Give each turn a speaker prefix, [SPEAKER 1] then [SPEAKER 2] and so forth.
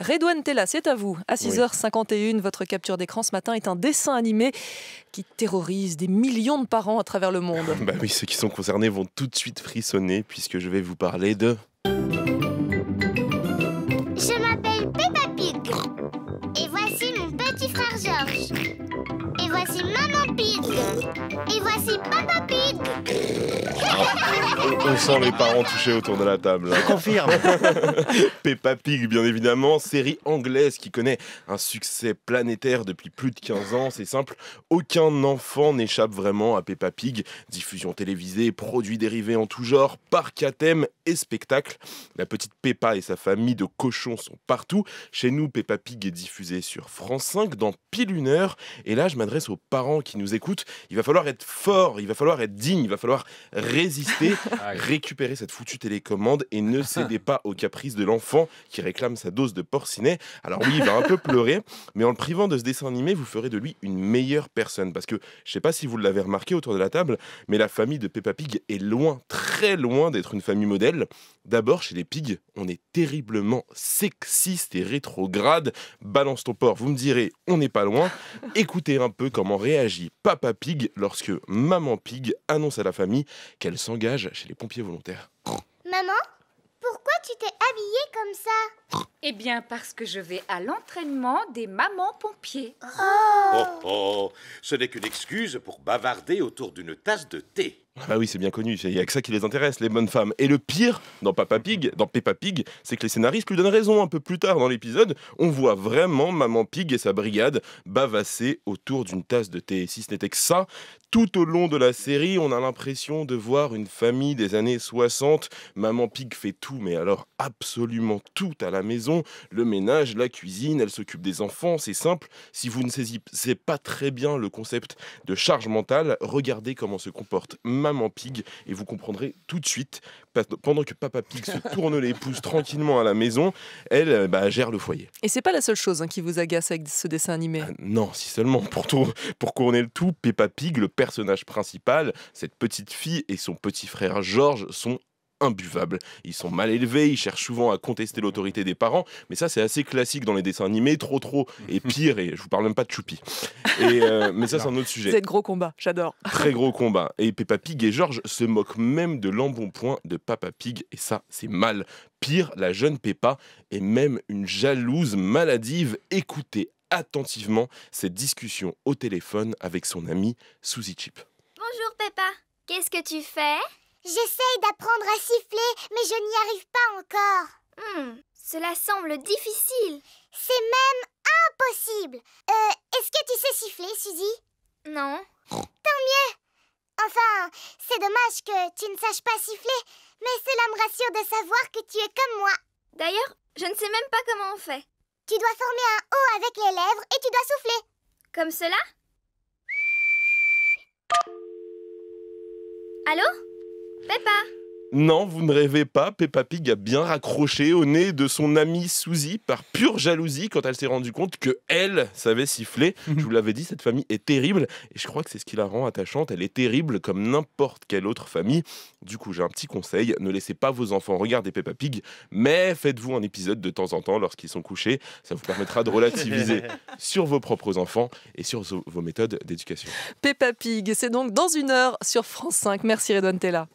[SPEAKER 1] Redouane Tella, c'est à vous. À 6h51, votre capture d'écran ce matin est un dessin animé qui terrorise des millions de parents à travers le monde. bah oui, ceux qui sont concernés vont tout de suite frissonner puisque je vais vous parler de... Je m'appelle Peppa Pig. Et voici mon petit frère Georges. Et voici Maman Pig. Et voici Papa Pig. On, sent les parents touchés autour de la table. Je confirme. Peppa Pig, bien évidemment, série anglaise qui connaît un succès planétaire depuis plus de 15 ans. C'est simple, aucun enfant n'échappe vraiment à Peppa Pig. Diffusion télévisée, produits dérivés en tout genre, parc à thème et spectacle. La petite Peppa et sa famille de cochons sont partout. Chez nous, Peppa Pig est diffusée sur France 5 dans pile une heure. Et là, je m'adresse aux parents qui nous écoutent. Il va falloir être fort, il va falloir être digne, il va falloir résister. Ah récupérer cette foutue télécommande et ne cédez pas aux caprices de l'enfant qui réclame sa dose de porcinet. Alors oui, il va un peu pleurer, mais en le privant de ce dessin animé, vous ferez de lui une meilleure personne. Parce que je ne sais pas si vous l'avez remarqué autour de la table, mais la famille de Peppa Pig est loin, très loin d'être une famille modèle. D'abord, chez les pigs, on est terriblement sexiste et rétrograde. Balance ton porc, vous me direz, on n'est pas loin. Écoutez un peu comment réagit Papa Pig lorsque Maman Pig annonce à la famille qu'elle s'engage chez les pompiers volontaires. Maman, pourquoi tu t'es habillée comme ça eh bien, parce que je vais à l'entraînement des mamans pompiers. Ah. Oh, oh, Ce n'est qu'une excuse pour bavarder autour d'une tasse de thé. Ah bah oui, c'est bien connu, il n'y a que ça qui les intéresse, les bonnes femmes. Et le pire, dans Papa Pig, dans Peppa Pig, c'est que les scénaristes lui donnent raison. Un peu plus tard dans l'épisode, on voit vraiment Maman Pig et sa brigade bavasser autour d'une tasse de thé. Et si ce n'était que ça, tout au long de la série, on a l'impression de voir une famille des années 60. Maman Pig fait tout, mais alors absolument tout à la maison, le ménage, la cuisine, elle s'occupe des enfants, c'est simple. Si vous ne saisissez pas très bien le concept de charge mentale, regardez comment se comporte Maman Pig et vous comprendrez tout de suite, pendant que Papa Pig se tourne les pouces tranquillement à la maison, elle euh, bah, gère le foyer. Et c'est pas la seule chose hein, qui vous agace avec ce dessin animé. Ah, non, si seulement. Pour, pour couronner le tout, Peppa Pig, le personnage principal, cette petite fille et son petit frère Georges sont imbuvables. Ils sont mal élevés, ils cherchent souvent à contester l'autorité des parents, mais ça c'est assez classique dans les dessins animés, trop trop, et pire, et je vous parle même pas de Choupi. Euh, mais ça c'est un autre sujet. C'est gros combat, j'adore. Très gros combat. Et Peppa Pig et George se moquent même de l'embonpoint de Papa Pig, et ça c'est mal. Pire, la jeune Peppa est même une jalouse maladive. Écoutez attentivement cette discussion au téléphone avec son amie Susie Chip. Bonjour Peppa, qu'est-ce que tu fais J'essaye d'apprendre à siffler, mais je n'y arrive pas encore. Hmm, cela semble difficile. C'est même impossible. Euh, est-ce que tu sais siffler, Suzy Non. Tant mieux. Enfin, c'est dommage que tu ne saches pas siffler, mais cela me rassure de savoir que tu es comme moi. D'ailleurs, je ne sais même pas comment on fait. Tu dois former un O avec les lèvres et tu dois souffler. Comme cela Allô Peppa Non, vous ne rêvez pas, Peppa Pig a bien raccroché au nez de son amie Suzy par pure jalousie quand elle s'est rendue compte que elle savait siffler. je vous l'avais dit, cette famille est terrible et je crois que c'est ce qui la rend attachante. Elle est terrible comme n'importe quelle autre famille. Du coup, j'ai un petit conseil, ne laissez pas vos enfants regarder Peppa Pig, mais faites-vous un épisode de temps en temps lorsqu'ils sont couchés. Ça vous permettra de relativiser sur vos propres enfants et sur vos méthodes d'éducation. Peppa Pig, c'est donc dans une heure sur France 5. Merci Redon Tella.